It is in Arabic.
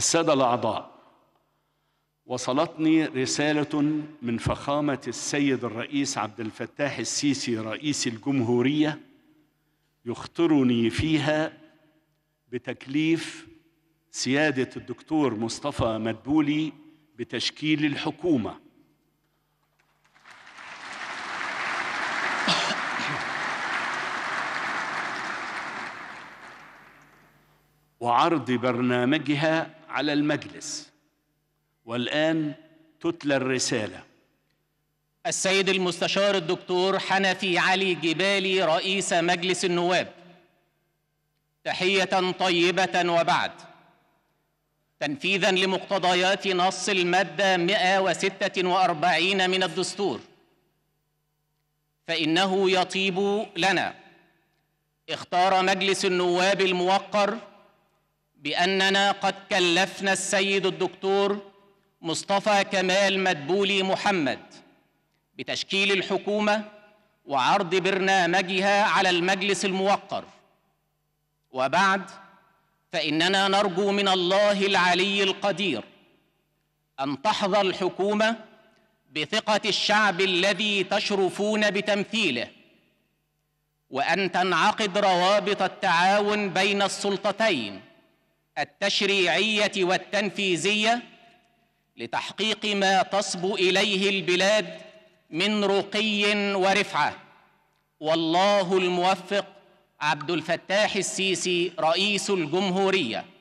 السادة الأعضاء وصلتني رسالة من فخامة السيد الرئيس عبد الفتاح السيسي رئيس الجمهورية يخطرني فيها بتكليف سيادة الدكتور مصطفى مدبولي بتشكيل الحكومة وعرض برنامجها على المجلس والآن تتلى الرسالة السيد المستشار الدكتور حنفي علي جبالي رئيس مجلس النواب تحية طيبة وبعد تنفيذا لمقتضيات نص المادة 146 من الدستور فإنه يطيب لنا اختار مجلس النواب الموقر باننا قد كلفنا السيد الدكتور مصطفى كمال مدبولي محمد بتشكيل الحكومه وعرض برنامجها على المجلس الموقر وبعد فاننا نرجو من الله العلي القدير ان تحظى الحكومه بثقه الشعب الذي تشرفون بتمثيله وان تنعقد روابط التعاون بين السلطتين التشريعيه والتنفيذيه لتحقيق ما تصبو اليه البلاد من رقي ورفعه والله الموفق عبد الفتاح السيسي رئيس الجمهوريه